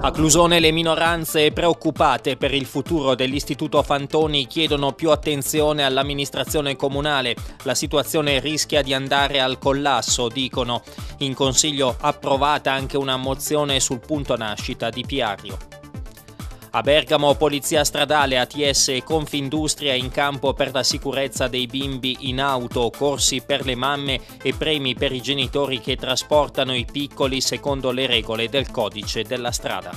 A Clusone le minoranze preoccupate per il futuro dell'Istituto Fantoni chiedono più attenzione all'amministrazione comunale. La situazione rischia di andare al collasso, dicono. In consiglio approvata anche una mozione sul punto nascita di Piario. A Bergamo, Polizia Stradale, ATS e Confindustria in campo per la sicurezza dei bimbi in auto, corsi per le mamme e premi per i genitori che trasportano i piccoli secondo le regole del codice della strada.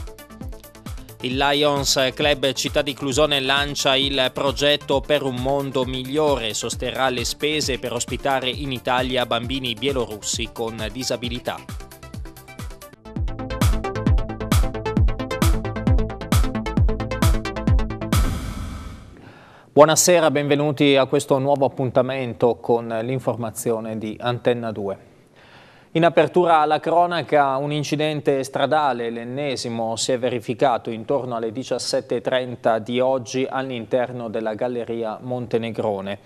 Il Lions Club Città di Clusone lancia il progetto Per un mondo migliore, sosterrà le spese per ospitare in Italia bambini bielorussi con disabilità. Buonasera, benvenuti a questo nuovo appuntamento con l'informazione di Antenna 2. In apertura alla cronaca un incidente stradale, l'ennesimo, si è verificato intorno alle 17.30 di oggi all'interno della Galleria Montenegrone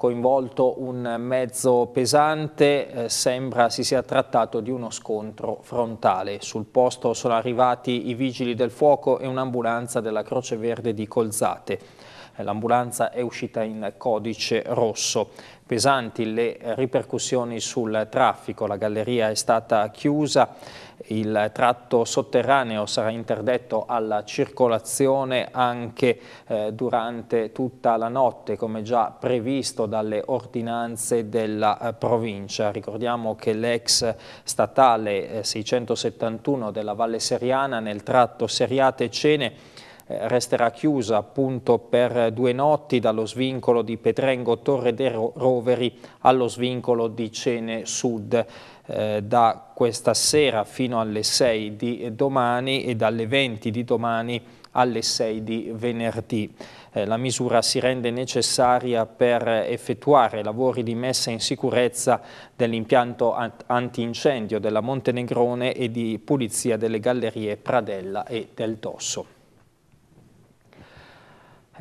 coinvolto un mezzo pesante, eh, sembra si sia trattato di uno scontro frontale. Sul posto sono arrivati i vigili del fuoco e un'ambulanza della Croce Verde di Colzate. Eh, l'ambulanza è uscita in codice rosso. Pesanti le ripercussioni sul traffico, la galleria è stata chiusa, il tratto sotterraneo sarà interdetto alla circolazione anche eh, durante tutta la notte, come già previsto dalle ordinanze della eh, provincia. Ricordiamo che l'ex statale eh, 671 della Valle Seriana nel tratto Seriate Cene eh, resterà chiusa appunto per due notti dallo svincolo di Petrengo Torre dei Roveri allo svincolo di Cene Sud eh, da questa sera fino alle 6 di domani e dalle 20 di domani alle 6 di venerdì. Eh, la misura si rende necessaria per effettuare lavori di messa in sicurezza dell'impianto antincendio della Montenegrone e di pulizia delle gallerie Pradella e del Tosso.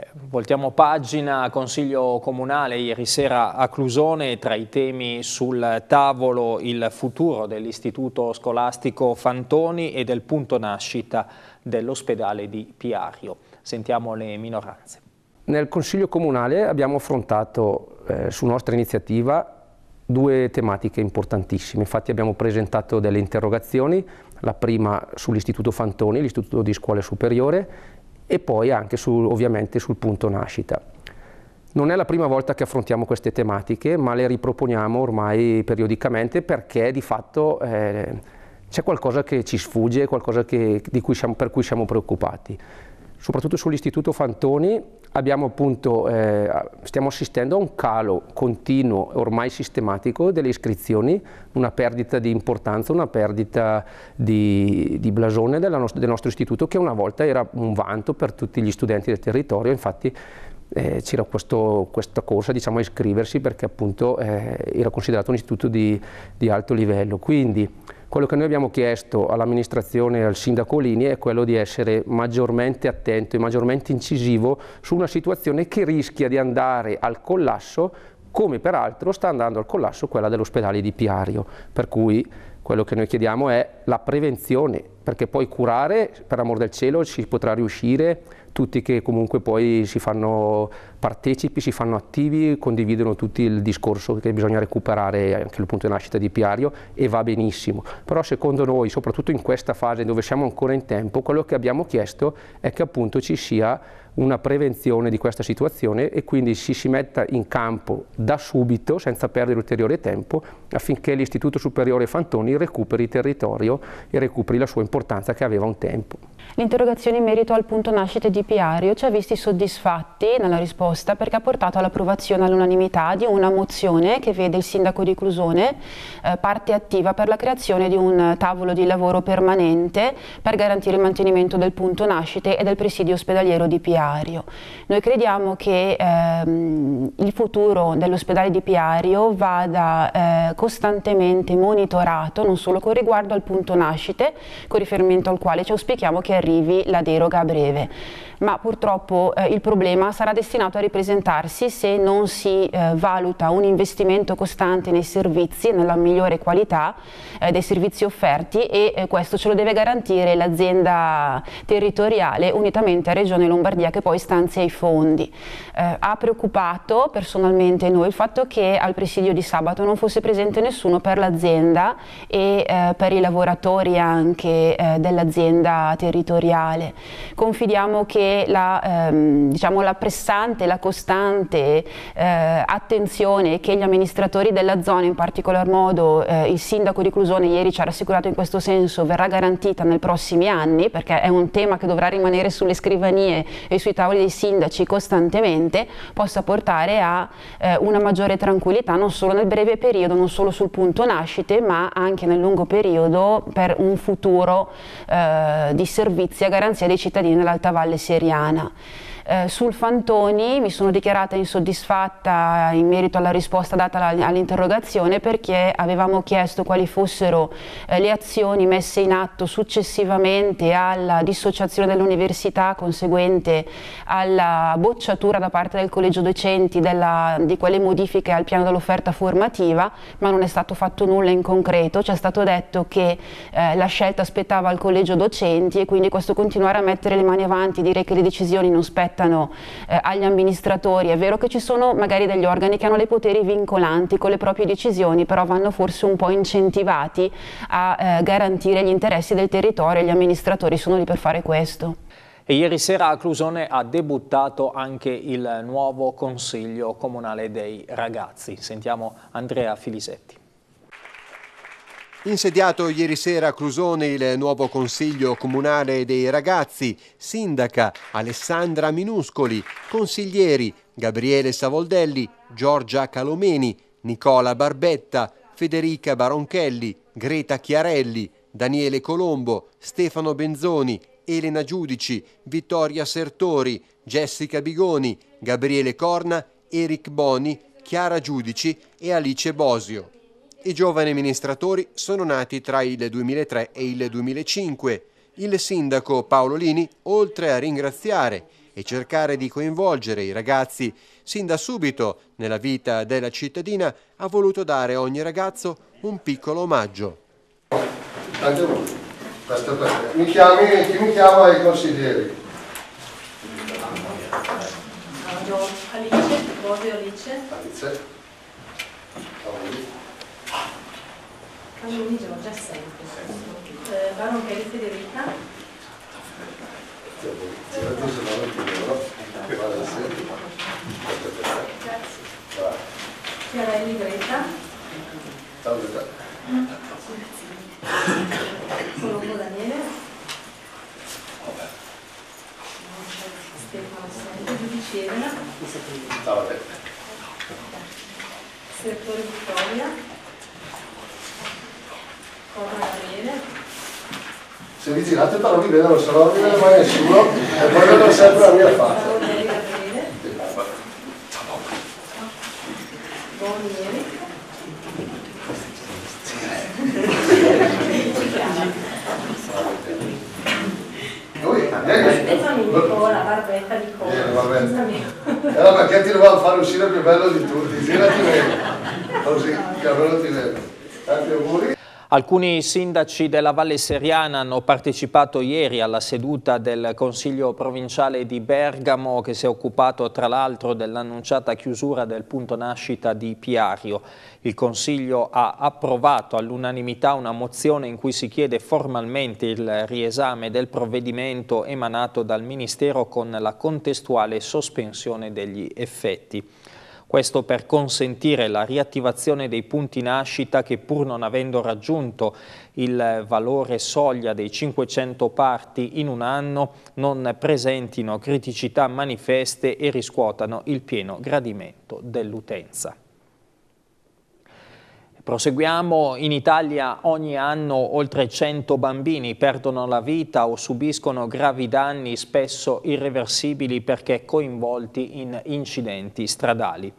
Eh, voltiamo pagina, Consiglio Comunale ieri sera a Clusone, tra i temi sul tavolo il futuro dell'Istituto Scolastico Fantoni e del punto nascita dell'ospedale di Piario. Sentiamo le minoranze. Nel Consiglio Comunale abbiamo affrontato eh, su nostra iniziativa due tematiche importantissime, infatti abbiamo presentato delle interrogazioni, la prima sull'Istituto Fantoni, l'Istituto di Scuola Superiore e poi anche su, ovviamente sul punto nascita. Non è la prima volta che affrontiamo queste tematiche, ma le riproponiamo ormai periodicamente perché di fatto eh, c'è qualcosa che ci sfugge, qualcosa che, cui siamo, per cui siamo preoccupati. Soprattutto sull'Istituto Fantoni appunto, eh, stiamo assistendo a un calo continuo, ormai sistematico, delle iscrizioni, una perdita di importanza, una perdita di, di blasone no del nostro istituto che una volta era un vanto per tutti gli studenti del territorio, infatti eh, c'era questa corsa diciamo, a iscriversi perché appunto eh, era considerato un istituto di, di alto livello. Quindi, quello che noi abbiamo chiesto all'amministrazione e al sindaco Lini è quello di essere maggiormente attento e maggiormente incisivo su una situazione che rischia di andare al collasso come peraltro sta andando al collasso quella dell'ospedale di Piario, per cui quello che noi chiediamo è la prevenzione, perché poi curare, per amor del cielo, ci potrà riuscire tutti che comunque poi si fanno partecipi, si fanno attivi, condividono tutti il discorso che bisogna recuperare anche il punto di nascita di Piario e va benissimo. Però secondo noi, soprattutto in questa fase dove siamo ancora in tempo, quello che abbiamo chiesto è che appunto ci sia una prevenzione di questa situazione e quindi si, si metta in campo da subito, senza perdere ulteriore tempo, affinché l'Istituto Superiore Fantoni recuperi il territorio e recuperi la sua importanza che aveva un tempo. L'interrogazione in merito al punto nascita di Piario ci ha visti soddisfatti nella risposta proposta perché ha portato all'approvazione all'unanimità di una mozione che vede il sindaco di Clusone eh, parte attiva per la creazione di un tavolo di lavoro permanente per garantire il mantenimento del punto nascite e del presidio ospedaliero di Piario. Noi crediamo che ehm, il futuro dell'ospedale di Piario vada eh, costantemente monitorato, non solo con riguardo al punto nascite, con riferimento al quale ci auspichiamo che arrivi la deroga a breve ma purtroppo eh, il problema sarà destinato a ripresentarsi se non si eh, valuta un investimento costante nei servizi, nella migliore qualità eh, dei servizi offerti e eh, questo ce lo deve garantire l'azienda territoriale unitamente a Regione Lombardia che poi stanzia i fondi. Eh, ha preoccupato personalmente noi il fatto che al presidio di sabato non fosse presente nessuno per l'azienda e eh, per i lavoratori anche dell'azienda territoriale. Confidiamo che la, ehm, diciamo, la pressante, la costante eh, attenzione che gli amministratori della zona, in particolar modo eh, il sindaco di Clusone ieri ci ha rassicurato in questo senso, verrà garantita nei prossimi anni perché è un tema che dovrà rimanere sulle scrivanie e sui tavoli dei sindaci costantemente, possa portare a eh, una maggiore tranquillità non solo nel breve periodo, non solo sul punto nascite, ma anche nel lungo periodo per un futuro eh, di servizi a garanzia dei cittadini dell'Alta Valle Serena wagneriana eh, sul Fantoni mi sono dichiarata insoddisfatta in merito alla risposta data all'interrogazione perché avevamo chiesto quali fossero eh, le azioni messe in atto successivamente alla dissociazione dell'università conseguente alla bocciatura da parte del collegio docenti della, di quelle modifiche al piano dell'offerta formativa, ma non è stato fatto nulla in concreto, ci è stato detto che eh, la scelta aspettava il collegio docenti e quindi questo continuare a mettere le mani avanti, dire che le decisioni non spettano spettano eh, agli amministratori. È vero che ci sono magari degli organi che hanno dei poteri vincolanti con le proprie decisioni, però vanno forse un po' incentivati a eh, garantire gli interessi del territorio e gli amministratori sono lì per fare questo. E ieri sera a Clusone ha debuttato anche il nuovo Consiglio Comunale dei Ragazzi. Sentiamo Andrea Filisetti. Insediato ieri sera a Crusone il nuovo Consiglio Comunale dei Ragazzi, Sindaca Alessandra Minuscoli, consiglieri Gabriele Savoldelli, Giorgia Calomeni, Nicola Barbetta, Federica Baronchelli, Greta Chiarelli, Daniele Colombo, Stefano Benzoni, Elena Giudici, Vittoria Sertori, Jessica Bigoni, Gabriele Corna, Eric Boni, Chiara Giudici e Alice Bosio. I giovani amministratori sono nati tra il 2003 e il 2005. Il sindaco Paolo Lini, oltre a ringraziare e cercare di coinvolgere i ragazzi sin da subito nella vita della cittadina, ha voluto dare a ogni ragazzo un piccolo omaggio. Anche voi. Aspetta, Mi chiami, chi mi chiama ai consiglieri? Alice, Alice. Alice. Camini Giorgia sempre. Eh, Baron Peri Federica. Chiarelli Greta. Colombo Daniele. Stefano Sempre, Giudice Edera. Settore Vittoria. Se vi girate però vi vedono solo non vi vedono mai nessuno e poi vedo sempre la mia faccia. Lui, la barbetta di cola. Era perché ti dovevamo fare uscire più bello di tutti, girati meglio. Così, il cavallo ti vede. Tanti auguri. Alcuni sindaci della Valle Seriana hanno partecipato ieri alla seduta del Consiglio provinciale di Bergamo che si è occupato tra l'altro dell'annunciata chiusura del punto nascita di Piario. Il Consiglio ha approvato all'unanimità una mozione in cui si chiede formalmente il riesame del provvedimento emanato dal Ministero con la contestuale sospensione degli effetti. Questo per consentire la riattivazione dei punti nascita che pur non avendo raggiunto il valore soglia dei 500 parti in un anno non presentino criticità manifeste e riscuotano il pieno gradimento dell'utenza. Proseguiamo, in Italia ogni anno oltre 100 bambini perdono la vita o subiscono gravi danni spesso irreversibili perché coinvolti in incidenti stradali.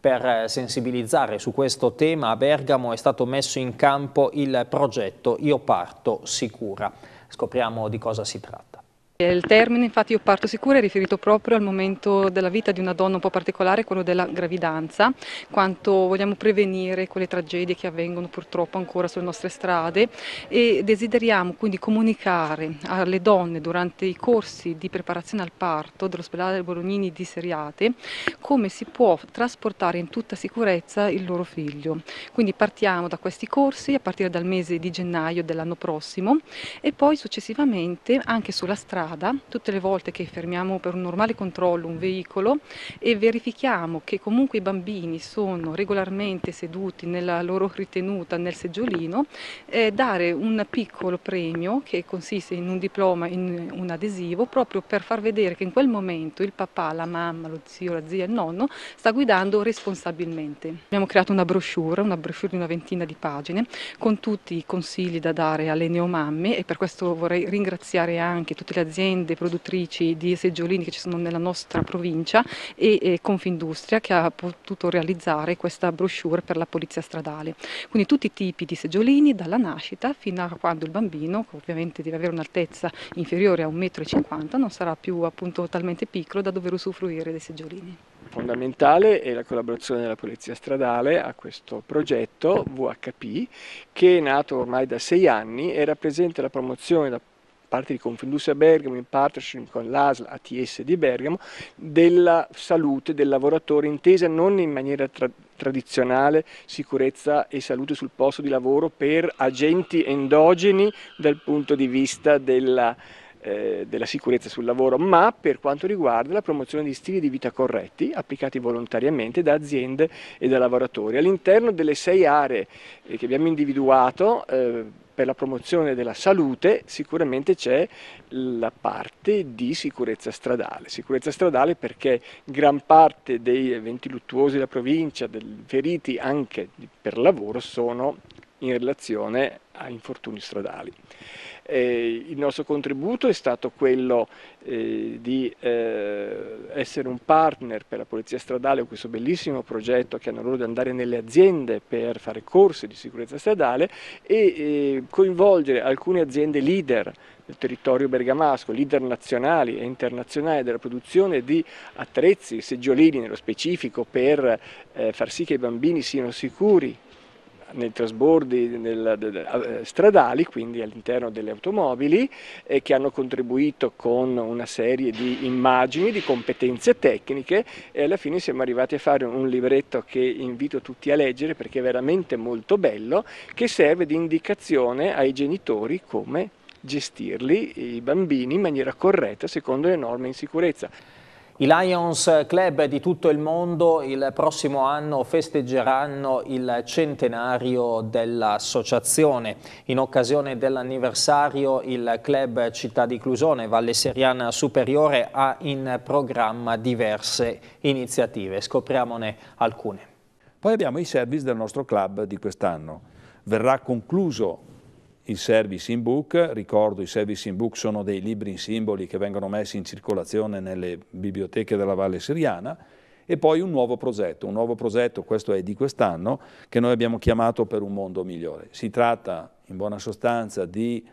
Per eh, sensibilizzare su questo tema a Bergamo è stato messo in campo il progetto Io parto sicura. Scopriamo di cosa si tratta. Il termine infatti io parto sicura è riferito proprio al momento della vita di una donna un po' particolare, quello della gravidanza, quanto vogliamo prevenire quelle tragedie che avvengono purtroppo ancora sulle nostre strade e desideriamo quindi comunicare alle donne durante i corsi di preparazione al parto dell'ospedale Bolognini di Seriate come si può trasportare in tutta sicurezza il loro figlio. Quindi partiamo da questi corsi a partire dal mese di gennaio dell'anno prossimo e poi successivamente anche sulla strada strada, tutte le volte che fermiamo per un normale controllo un veicolo e verifichiamo che comunque i bambini sono regolarmente seduti nella loro ritenuta nel seggiolino, eh, dare un piccolo premio che consiste in un diploma, in un adesivo, proprio per far vedere che in quel momento il papà, la mamma, lo zio, la zia, il nonno sta guidando responsabilmente. Abbiamo creato una brochure, una brochure di una ventina di pagine, con tutti i consigli da dare alle neomamme e per questo vorrei ringraziare anche tutte le aziende aziende produttrici di seggiolini che ci sono nella nostra provincia e, Confindustria che ha potuto realizzare questa brochure per la polizia stradale. Quindi tutti i tipi di seggiolini dalla nascita fino a quando il bambino, che ovviamente deve avere un'altezza inferiore a 1,50 m, non sarà più appunto talmente piccolo da dover usufruire dei seggiolini. Fondamentale è la collaborazione della Polizia Stradale a questo progetto VHP che è nato ormai da sei anni e rappresenta la promozione da parte di Confindustria Bergamo, in partnership con l'ASL ATS di Bergamo, della salute del lavoratore intesa non in maniera tra tradizionale, sicurezza e salute sul posto di lavoro per agenti endogeni dal punto di vista della eh, della sicurezza sul lavoro, ma per quanto riguarda la promozione di stili di vita corretti applicati volontariamente da aziende e da lavoratori. All'interno delle sei aree eh, che abbiamo individuato, eh, per la promozione della salute sicuramente c'è la parte di sicurezza stradale. Sicurezza stradale perché gran parte dei eventi luttuosi della provincia, dei feriti anche per lavoro, sono in relazione a infortuni stradali. Eh, il nostro contributo è stato quello eh, di eh, essere un partner per la Polizia Stradale con questo bellissimo progetto che hanno loro di andare nelle aziende per fare corsi di sicurezza stradale e eh, coinvolgere alcune aziende leader del territorio bergamasco, leader nazionali e internazionali della produzione di attrezzi, seggiolini nello specifico per eh, far sì che i bambini siano sicuri nei trasbordi nel, eh, eh, stradali, quindi all'interno delle automobili, eh, che hanno contribuito con una serie di immagini, di competenze tecniche e alla fine siamo arrivati a fare un libretto che invito tutti a leggere perché è veramente molto bello, che serve di indicazione ai genitori come gestirli i bambini in maniera corretta secondo le norme in sicurezza. I Lions Club di tutto il mondo il prossimo anno festeggeranno il centenario dell'associazione. In occasione dell'anniversario il club Città di Clusone Valle Seriana Superiore ha in programma diverse iniziative. Scopriamone alcune. Poi abbiamo i service del nostro club di quest'anno. Verrà concluso il service in book, ricordo i service in book sono dei libri in simboli che vengono messi in circolazione nelle biblioteche della Valle Siriana e poi un nuovo progetto, un nuovo progetto, questo è di quest'anno, che noi abbiamo chiamato per un mondo migliore. Si tratta in buona sostanza di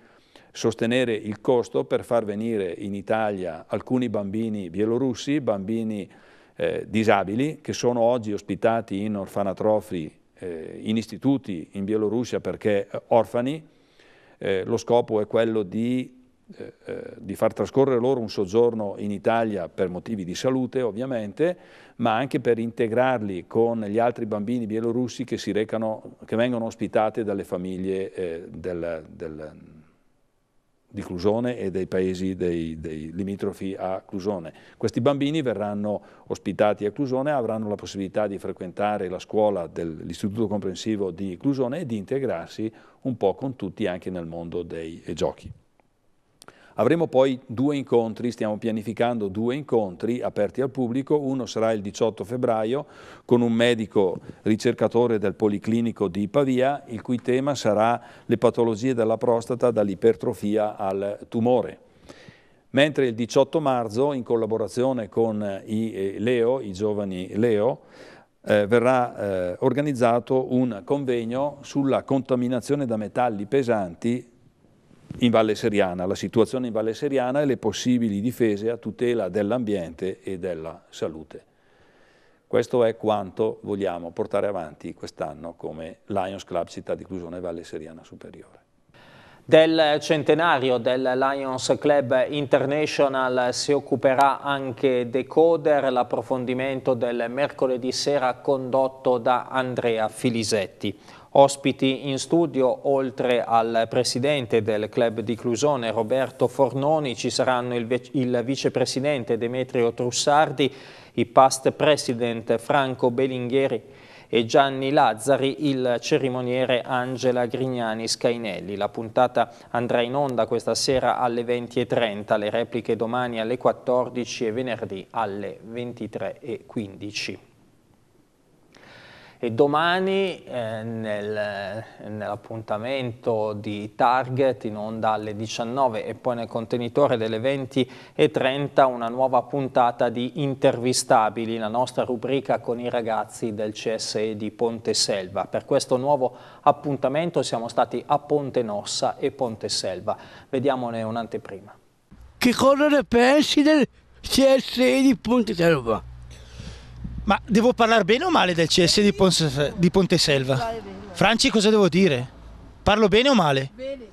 sostenere il costo per far venire in Italia alcuni bambini bielorussi, bambini eh, disabili, che sono oggi ospitati in orfanatrofi, eh, in istituti in Bielorussia perché eh, orfani, eh, lo scopo è quello di, eh, eh, di, far trascorrere loro un soggiorno in Italia per motivi di salute ovviamente, ma anche per integrarli con gli altri bambini bielorussi che, recano, che vengono ospitati dalle famiglie eh, del, del di Clusone e dei paesi dei, dei limitrofi a Clusone. Questi bambini verranno ospitati a Clusone, avranno la possibilità di frequentare la scuola dell'Istituto Comprensivo di Clusone e di integrarsi un po' con tutti anche nel mondo dei giochi. Avremo poi due incontri, stiamo pianificando due incontri aperti al pubblico, uno sarà il 18 febbraio con un medico ricercatore del Policlinico di Pavia, il cui tema sarà le patologie della prostata dall'ipertrofia al tumore mentre il 18 marzo in collaborazione con i eh, Leo, i giovani Leo, eh, verrà eh, organizzato un convegno sulla contaminazione da metalli pesanti in Valle Seriana, la situazione in Valle Seriana e le possibili difese a tutela dell'ambiente e della salute. Questo è quanto vogliamo portare avanti quest'anno come Lions Club Città di Clusione Valle Seriana Superiore. Del centenario del Lions Club International si occuperà anche Decoder, l'approfondimento del mercoledì sera condotto da Andrea Filisetti. Ospiti in studio, oltre al presidente del club di Clusone Roberto Fornoni, ci saranno il, il vicepresidente Demetrio Trussardi, il past president Franco Belinghieri e Gianni Lazzari, il cerimoniere Angela Grignani Scainelli. La puntata andrà in onda questa sera alle 20.30, le repliche domani alle 14 e venerdì alle 23.15 e domani eh, nel, nell'appuntamento di Target in onda alle 19 e poi nel contenitore delle 20 e 30 una nuova puntata di Intervistabili, la nostra rubrica con i ragazzi del CSE di Ponte Selva. Per questo nuovo appuntamento siamo stati a Ponte Nossa e Ponte Selva. Vediamone un'anteprima. Che cosa ne pensi del CSE di Ponte Selva? Ma devo parlare bene o male del CS di, Ponse, di Ponteselva? Franci cosa devo dire? Parlo bene o male? Bene.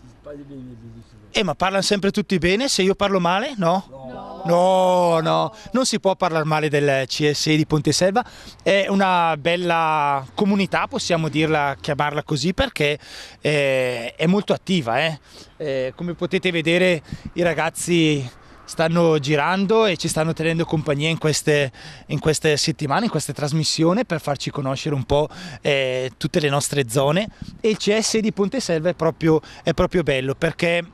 Eh ma parlano sempre tutti bene, se io parlo male no? No, no, no. non si può parlare male del CS di Ponteselva, è una bella comunità, possiamo dirla, chiamarla così perché è, eh, è molto attiva, eh? Eh, come potete vedere i ragazzi stanno girando e ci stanno tenendo compagnia in queste, in queste settimane, in queste trasmissioni per farci conoscere un po' eh, tutte le nostre zone e il CS di Ponte Selva è proprio, è proprio bello perché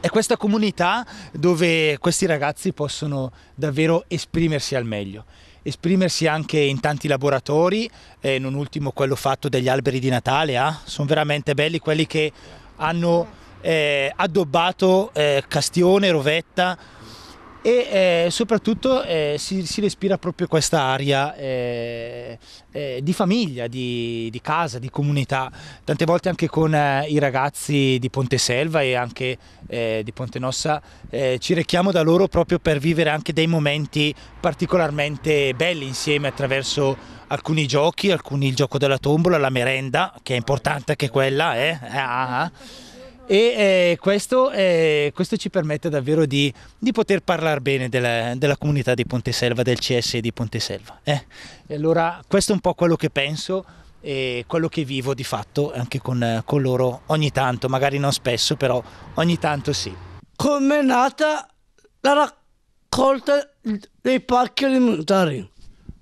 è questa comunità dove questi ragazzi possono davvero esprimersi al meglio esprimersi anche in tanti laboratori, eh, non ultimo quello fatto degli alberi di Natale, eh? sono veramente belli quelli che hanno eh, addobbato eh, Castione, Rovetta e eh, soprattutto eh, si, si, respira proprio questa aria eh, di famiglia, di, di, casa, di comunità, tante volte anche con i ragazzi di Ponte Selva e anche di Ponte Nossa ci rechiamo da loro proprio per vivere anche dei momenti particolarmente belli insieme attraverso alcuni giochi, alcuni il gioco della tombola, la merenda, che è importante anche quella, eh? ah, ah e eh, questo, eh, questo, ci permette davvero di, di poter parlare bene della, della, comunità di Ponteselva, del CS di Ponteselva. Eh? E allora questo è un po' quello che penso e quello che vivo di fatto anche con, con loro ogni tanto, magari non spesso, però ogni tanto sì. Com'è nata la raccolta dei pacchi alimentari?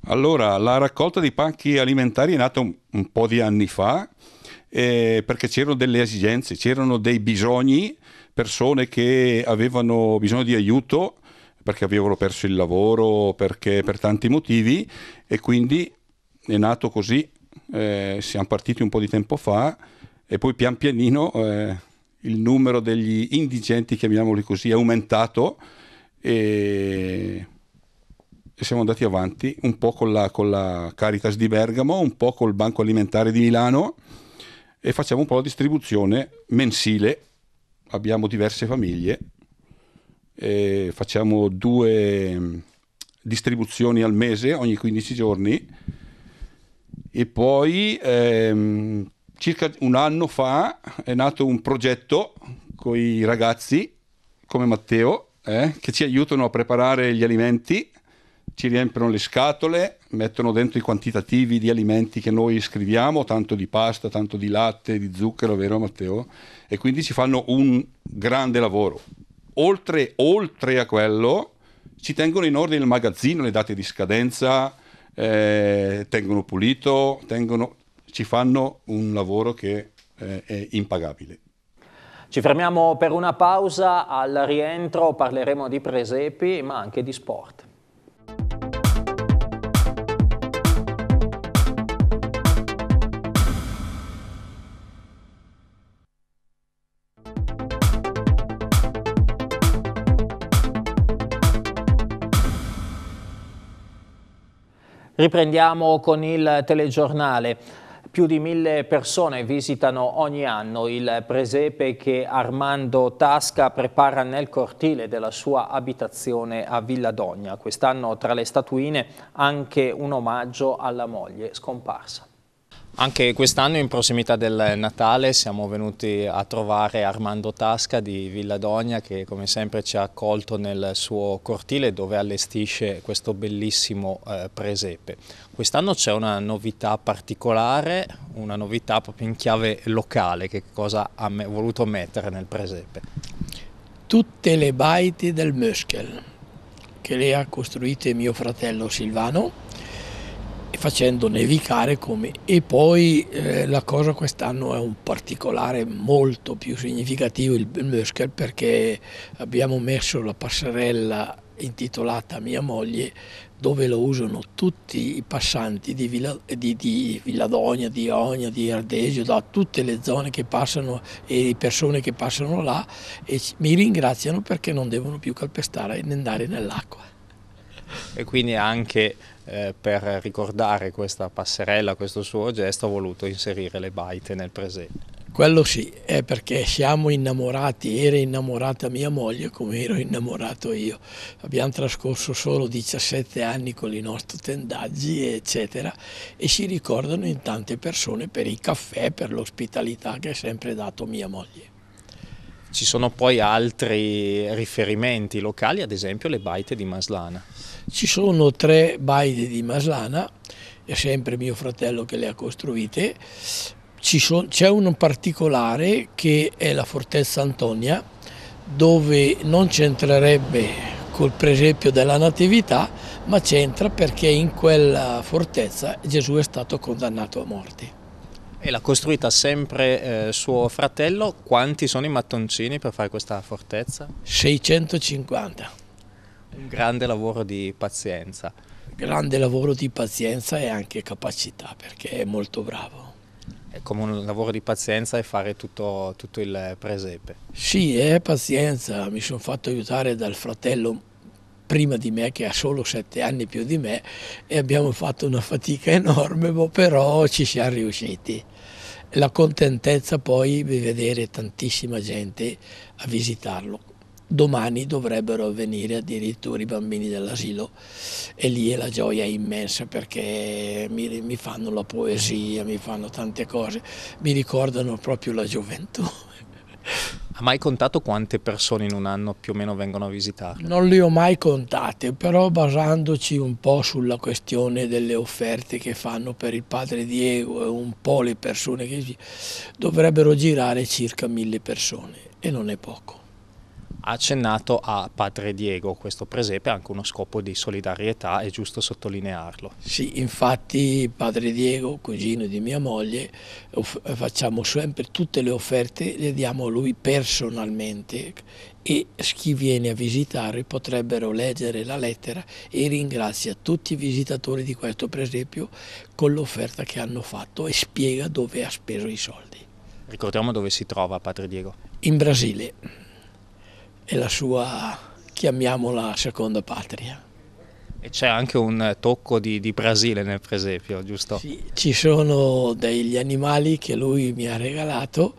Allora, la raccolta dei pacchi alimentari è nata un, un po' di anni fa eh, perché c'erano delle esigenze, c'erano dei bisogni, persone che avevano bisogno di aiuto perché avevano perso il lavoro, perché, per tanti motivi e quindi è nato così, eh, siamo partiti un po' di tempo fa e poi pian pianino eh, il numero degli indigenti, chiamiamoli così, è aumentato e siamo andati avanti un po' con la, con la Caritas di Bergamo, un po' col Banco Alimentare di Milano e facciamo un po' la distribuzione mensile. Abbiamo diverse famiglie, facciamo due mm, distribuzioni al mese ogni 15 giorni e poi ehm, circa un anno fa è nato un progetto con i ragazzi come Matteo eh, che ci aiutano a preparare gli alimenti ci riempiono le scatole, mettono dentro i quantitativi di alimenti che noi scriviamo, tanto di pasta, tanto di latte, di zucchero, vero Matteo? E quindi ci fanno un grande lavoro. Oltre, oltre a quello, ci tengono in ordine il magazzino, le date di scadenza, eh, tengono pulito, tengono, ci fanno un lavoro che eh, è impagabile. Ci fermiamo per una pausa, al rientro parleremo di presepi ma anche di sport. Riprendiamo con il telegiornale. Più di mille persone visitano ogni anno il presepe che Armando Tasca prepara nel cortile della sua abitazione a Villadogna. Quest'anno tra le statuine anche un omaggio alla moglie scomparsa. Anche quest'anno in prossimità del Natale siamo venuti a trovare Armando Tasca di Villadogna che come sempre ci ha accolto nel suo cortile dove allestisce questo bellissimo eh, presepe. Quest'anno c'è una novità particolare, una novità proprio in chiave locale, che cosa ha me voluto mettere nel presepe? Tutte le baite del Möschel che le ha costruite mio fratello Silvano facendo nevicare come... E poi eh, la cosa quest'anno è un particolare molto più significativo il, il perché abbiamo messo la passerella intitolata Mia moglie dove lo usano tutti i passanti di, Villa, di, di Villadonia, di Ogna, di Ardesio, da tutte le zone che passano e le persone che passano là e mi ringraziano perché non devono più calpestare e andare nell'acqua. E quindi anche eh, per ricordare questa passerella, questo suo gesto, ha voluto inserire le baite nel presente. Quello sì, è perché siamo innamorati, era innamorata mia moglie come ero innamorato io. Abbiamo trascorso solo 17 anni con i nostri tendaggi, eccetera, e si ricordano in tante persone per il caffè, per l'ospitalità che ha sempre dato mia moglie. Ci sono poi altri riferimenti locali, ad esempio le baite di Maslana. Ci sono tre baite di Maslana, è sempre mio fratello che le ha costruite. c'è un particolare che è la fortezza Antonia, dove non c'entrerebbe col presepio della Natività, ma c'entra perché in quella fortezza Gesù è stato condannato a morte. E l'ha costruita sempre eh, suo fratello. Quanti sono i mattoncini per fare questa fortezza? 650. Un grande lavoro di pazienza. Grande lavoro di pazienza e anche capacità perché è molto bravo. È come un lavoro di pazienza e fare tutto, tutto il presepe. Sì, è pazienza. Mi sono fatto aiutare dal fratello prima di me che ha solo sette anni più di me e abbiamo fatto una fatica enorme, boh, però ci siamo riusciti. La contentezza poi di vedere tantissima gente a visitarlo. Domani dovrebbero venire addirittura i bambini dell'asilo e lì è la gioia immensa perché mi, mi fanno la poesia, mi fanno tante cose, mi ricordano proprio la gioventù mai contato quante persone in un anno più o meno vengono a visitarle? Non le ho mai contate, però basandoci un po' sulla questione delle offerte che fanno per il padre Diego e un po' le persone che dovrebbero girare circa mille persone e non è poco accennato a Padre Diego, questo presepe ha anche uno scopo di solidarietà, è giusto sottolinearlo. Sì, infatti Padre Diego, cugino di mia moglie, facciamo sempre tutte le offerte, le diamo a lui personalmente e chi viene a visitare potrebbero leggere la lettera e ringrazia tutti i visitatori di questo presepio con l'offerta che hanno fatto e spiega dove ha speso i soldi. Ricordiamo dove si trova Padre Diego. In Brasile è la sua, chiamiamola, seconda patria. E c'è anche un tocco di, di, Brasile nel presepio, giusto? Sì, ci sono degli animali che lui mi ha regalato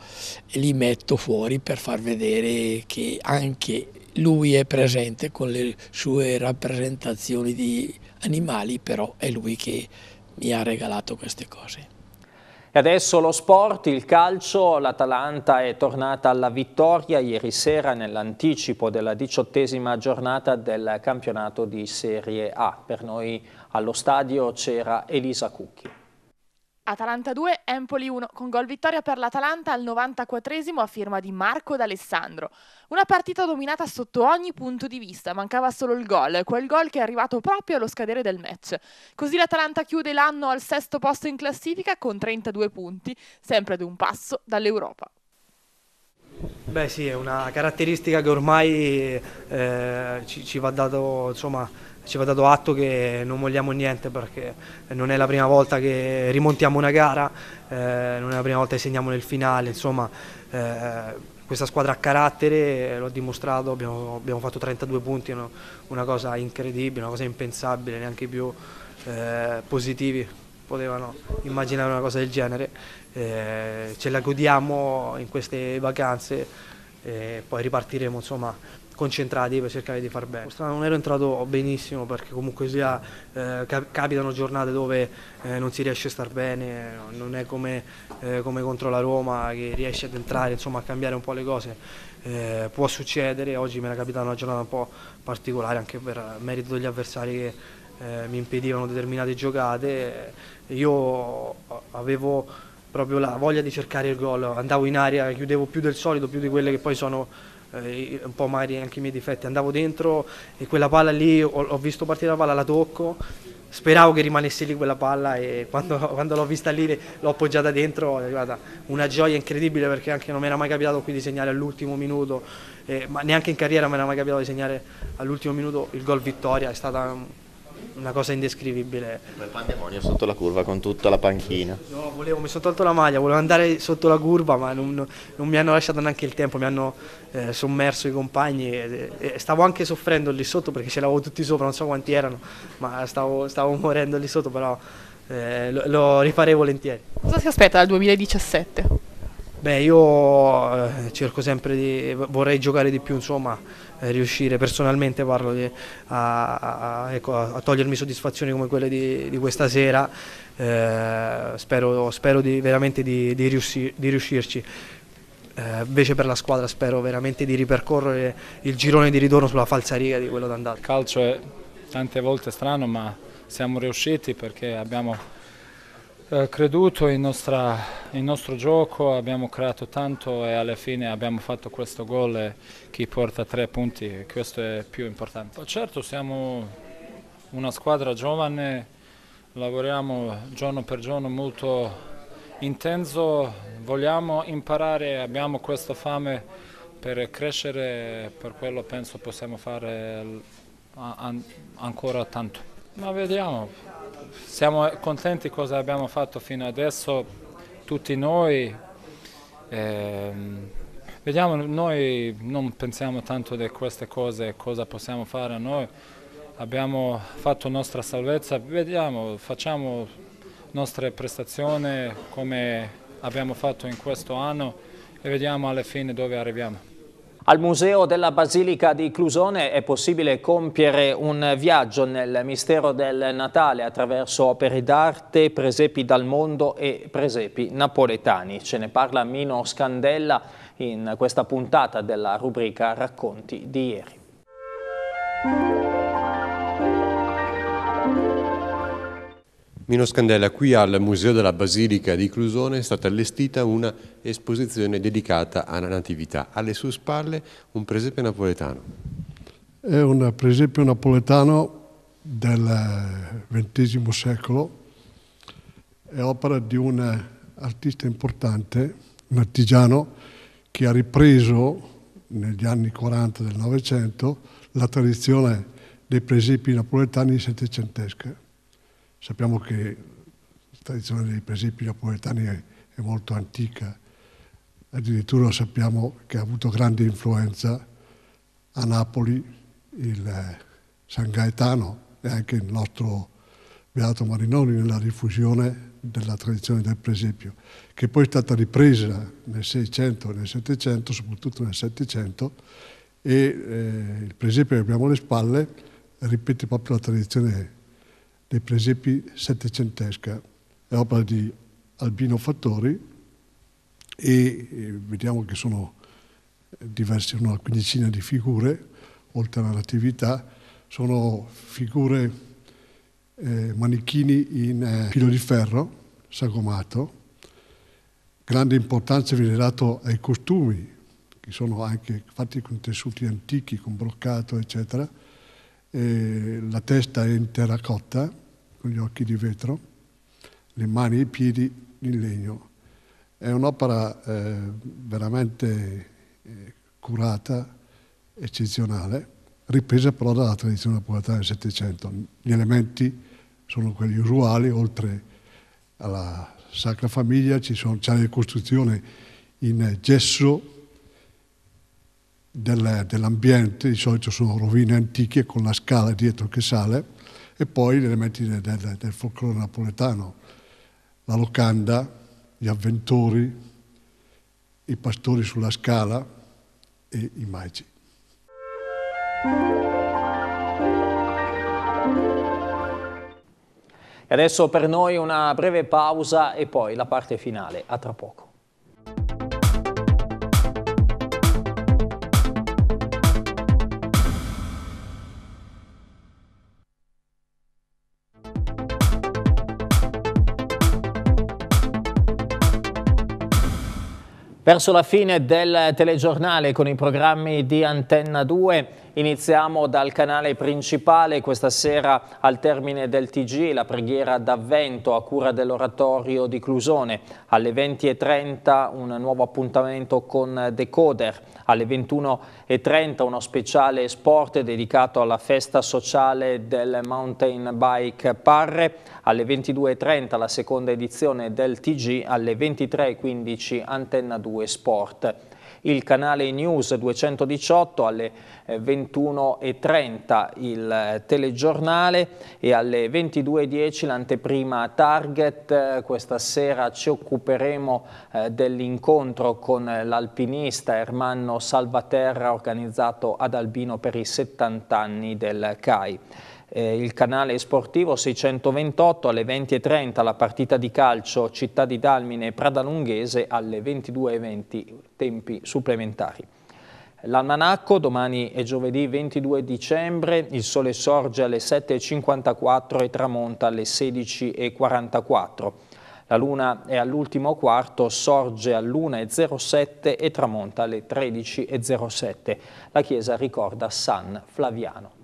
e li metto fuori per far vedere che anche lui è presente con le sue rappresentazioni di animali, però è lui che mi ha regalato queste cose. E adesso lo sport, il calcio, l'Atalanta è tornata alla vittoria ieri sera nell'anticipo della diciottesima giornata del campionato di Serie A. Per noi allo stadio c'era Elisa Cucchi. Atalanta 2, Empoli 1, con gol vittoria per l'Atalanta al 94esimo a firma di Marco D'Alessandro. Una partita dominata sotto ogni punto di vista, mancava solo il gol, quel gol che è arrivato proprio allo scadere del match. Così l'Atalanta chiude l'anno al sesto posto in classifica con 32 punti, sempre ad un passo dall'Europa. Beh sì, è una caratteristica che ormai eh, ci, ci, va dato insomma ci va dato atto che non molliamo niente perché non è la prima volta che rimontiamo una gara, eh, non è la prima volta che segniamo nel finale, insomma eh, questa squadra ha carattere, eh, l'ho dimostrato, abbiamo, abbiamo, fatto 32 punti, una, una, cosa incredibile, una cosa impensabile, neanche più eh, positivi potevano immaginare una cosa del genere, eh, ce la godiamo in queste vacanze e eh, poi ripartiremo insomma concentrati per cercare di far bene. Non ero entrato benissimo perché comunque sia eh, capitano giornate dove eh, non si riesce a star bene, non è come, eh, come contro la Roma che riesce ad entrare, insomma a cambiare un po' le cose. Eh, può succedere, oggi mi era capitata una giornata un po' particolare anche per merito degli avversari che eh, mi impedivano determinate giocate. Io avevo proprio la voglia di cercare il gol, andavo in aria, chiudevo più del solito, più di quelle che poi sono eh, un po' magari anche i miei difetti, andavo dentro e quella palla lì, ho, ho visto partire la palla, la tocco, speravo che rimanesse lì quella palla e quando, quando l'ho vista lì l'ho appoggiata dentro, è arrivata una gioia incredibile perché anche non mi era mai capitato qui di segnare all'ultimo minuto, eh, ma neanche in carriera mi era mai capitato di segnare all'ultimo minuto il gol vittoria, è stata una cosa indescrivibile. Come pandemonio sotto la curva con tutta la panchina. No, volevo, mi sono tolto la maglia, volevo andare sotto la curva, ma non, non mi hanno lasciato neanche il tempo, mi hanno eh, sommerso i compagni. E, e stavo anche soffrendo lì sotto perché ce l'avevo tutti sopra, non so quanti erano, ma stavo, stavo morendo lì sotto, però eh, lo, lo rifarei volentieri. Cosa si aspetta dal 2017? Beh, io eh, cerco sempre di. vorrei giocare di più, insomma, eh, riuscire personalmente parlo di, a, a, ecco, a, a, togliermi soddisfazioni come quelle di, di questa sera, eh, spero, spero di, veramente di, riusci, riuscirci. Eh, invece per la squadra spero veramente di ripercorrere il girone di ritorno sulla falsa riga di quello d'andata. Il calcio è tante volte strano ma siamo riusciti perché abbiamo eh, creduto in, nostra, in, nostro gioco, abbiamo creato tanto e alla fine abbiamo fatto questo gol che porta tre punti, questo è più importante. Certo siamo una squadra giovane, lavoriamo giorno per giorno molto intenso, vogliamo imparare, abbiamo questa fame per crescere, per quello penso possiamo fare ancora tanto. Ma vediamo, siamo contenti di cosa abbiamo fatto fino adesso, tutti noi. Ehm, vediamo, noi non pensiamo tanto di queste cose, cosa possiamo fare noi. Abbiamo fatto nostra salvezza, vediamo, facciamo nostre prestazioni come abbiamo fatto in questo anno e vediamo alla fine dove arriviamo. Al Museo della Basilica di Clusone è possibile compiere un viaggio nel mistero del Natale attraverso opere d'arte, presepi dal mondo e presepi napoletani. Ce ne parla Mino Scandella in questa puntata della rubrica Racconti di ieri. Mino Scandella, qui al Museo della Basilica di Clusone è stata allestita una esposizione dedicata alla Natività. Alle sue spalle un presepe napoletano. È un presepe napoletano del XX secolo, è opera di un artista importante, un artigiano, che ha ripreso negli anni 40 del Novecento la tradizione dei presepi napoletani settecentesca Sappiamo che la tradizione dei presepi napoletani è, molto antica, addirittura sappiamo che ha avuto grande influenza a Napoli il eh, San Gaetano e anche il nostro Beato Marinoni nella diffusione della tradizione del presepio, che poi è stata ripresa nel 600 e nel 700, soprattutto nel 700, e eh, il presepio che abbiamo alle spalle ripete proprio la tradizione dei presepi settecentesca, è opera di Albino Fattori e eh, vediamo che sono diverse, una quindicina di figure, oltre alla natività, sono figure eh, manichini in eh, filo di ferro, sagomato, grande importanza viene dato ai costumi, che sono anche fatti con tessuti antichi, con broccato, eccetera, eh, la testa è in terracotta, con gli occhi di vetro, le mani e i piedi in legno. È un'opera eh, veramente eh, curata, eccezionale, ripresa però dalla tradizione napoletana del Settecento. Gli elementi sono quelli usuali, oltre alla Sacra Famiglia c'è la ricostruzione in gesso del, dell'ambiente, di solito sono rovine antiche con la scala dietro che sale, e poi gli elementi del, del, del folklore napoletano, la locanda, gli avventori, i pastori sulla scala e i magi. E adesso per noi una breve pausa e poi la parte finale. A tra poco. Verso la fine del telegiornale con i programmi di Antenna 2 Iniziamo dal canale principale, questa sera al termine del TG la preghiera d'avvento a cura dell'oratorio di Clusone. Alle 20.30 un nuovo appuntamento con Decoder, alle 21.30 uno speciale sport dedicato alla festa sociale del Mountain Bike Parre, alle 22.30 la seconda edizione del TG, alle 23.15 Antenna 2 Sport il canale News 218, alle 21.30 eh, il eh, telegiornale e alle 22.10 l'anteprima Target. Questa sera ci occuperemo eh, dell'incontro con l'alpinista Ermanno Salvaterra organizzato ad Albino per i 70 anni del CAI eh, il canale sportivo 628 alle 20.30 la partita di calcio Città di Dalmine e Pradalunghese alle 22.20 tempi supplementari. L'almanacco domani è giovedì 22 dicembre, il sole sorge alle 7.54 e tramonta alle 16.44. La luna è all'ultimo quarto, sorge all'1.07 e tramonta alle 13.07. La chiesa ricorda San Flaviano.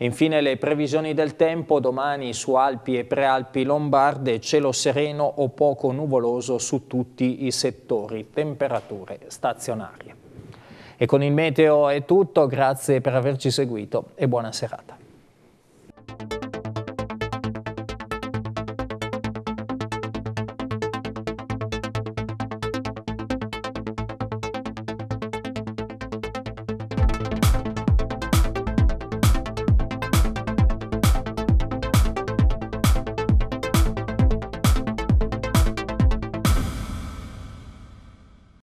E infine le previsioni del tempo, domani su Alpi e Prealpi Lombarde, cielo sereno o poco nuvoloso su tutti i settori, temperature stazionarie. E con il meteo è tutto, grazie per averci seguito e buona serata.